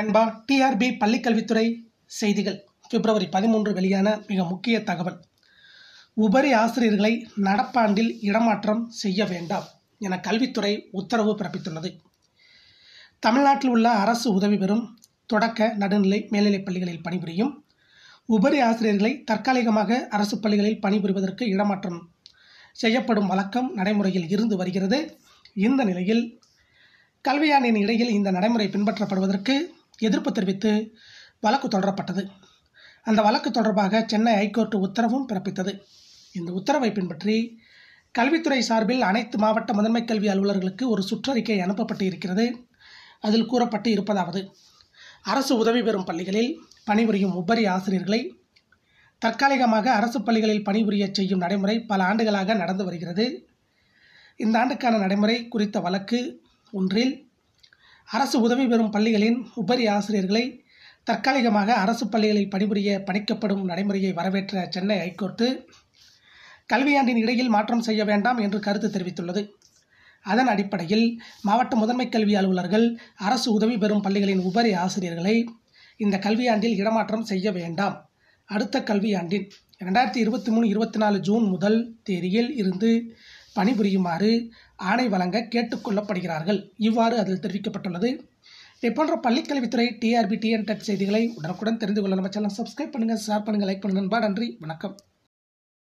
நண்பா டிஆர்பி பள்ளிக்கல்வித்துறை செய்திகள் பிப்ரவரி பதிமூன்று வெளியான மிக முக்கிய தகவல் உபரி ஆசிரியர்களை நடப்பாண்டில் இடமாற்றம் செய்ய வேண்டாம் என கல்வித்துறை உத்தரவு பிறப்பித்துள்ளது தமிழ்நாட்டில் உள்ள அரசு உதவி பெறும் தொடக்க நடுநிலை மேல்நிலைப் பள்ளிகளில் பணிபுரியும் உபரி ஆசிரியர்களை தற்காலிகமாக அரசு பள்ளிகளில் பணிபுரிவதற்கு இடமாற்றம் செய்யப்படும் வழக்கம் நடைமுறையில் இருந்து வருகிறது இந்த நிலையில் கல்வியாண்டின் இடையில் இந்த நடைமுறை பின்பற்றப்படுவதற்கு எதிர்ப்பு தெரிவித்து வழக்கு தொடரப்பட்டது அந்த வழக்கு தொடர்பாக சென்னை ஹைகோர்ட் உத்தரவும் பிறப்பித்தது இந்த உத்தரவை பின்பற்றி கல்வித்துறை சார்பில் அனைத்து மாவட்ட முதன்மை கல்வி அலுவலர்களுக்கு ஒரு சுற்றறிக்கை அனுப்பப்பட்டு இருக்கிறது அதில் கூறப்பட்டு இருப்பதாவது அரசு உதவி பெறும் பள்ளிகளில் பணிபுரியும் உபரி ஆசிரியர்களை தற்காலிகமாக அரசு பள்ளிகளில் பணிபுரிய செய்யும் நடைமுறை பல ஆண்டுகளாக நடந்து வருகிறது இந்த ஆண்டுக்கான நடைமுறை குறித்த வழக்கு ஒன்றில் அரசு உதவி பெறும் பள்ளிகளின் உபரி ஆசிரியர்களை தற்காலிகமாக அரசு பள்ளிகளில் பணிபுரிய பணிக்கப்படும் நடைமுறையை வரவேற்ற சென்னை ஐகோர்ட்டு கல்வியாண்டின் இடையில் மாற்றம் செய்ய வேண்டாம் என்று கருத்து தெரிவித்துள்ளது அதன் அடிப்படையில் மாவட்ட முதன்மை கல்வி அலுவலர்கள் அரசு உதவி பெறும் பள்ளிகளின் உபரி ஆசிரியர்களை இந்த கல்வியாண்டில் இடமாற்றம் செய்ய வேண்டாம் அடுத்த கல்வியாண்டின் இரண்டாயிரத்தி இருபத்தி மூணு இருபத்தி நாலு ஜூன் முதல் தேதியில் இருந்து பணிபுரியுமாறு ஆணை வழங்க கேட்டுக்கொள்ளப்படுகிறார்கள் இவ்வாறு அதில் தெரிவிக்கப்பட்டுள்ளது இதே போன்ற பள்ளிக்கல்வித்துறை டிஆர்பி டிஎன் டச் செய்திகளை உடனுக்குடன் தெரிந்து கொள்ள நம்ம சேனல் சப்ஸ்கிரைப் பண்ணுங்கள் ஷேர் பண்ணுங்கள் லைக் பண்ணுங்கள் நண்பா நன்றி வணக்கம்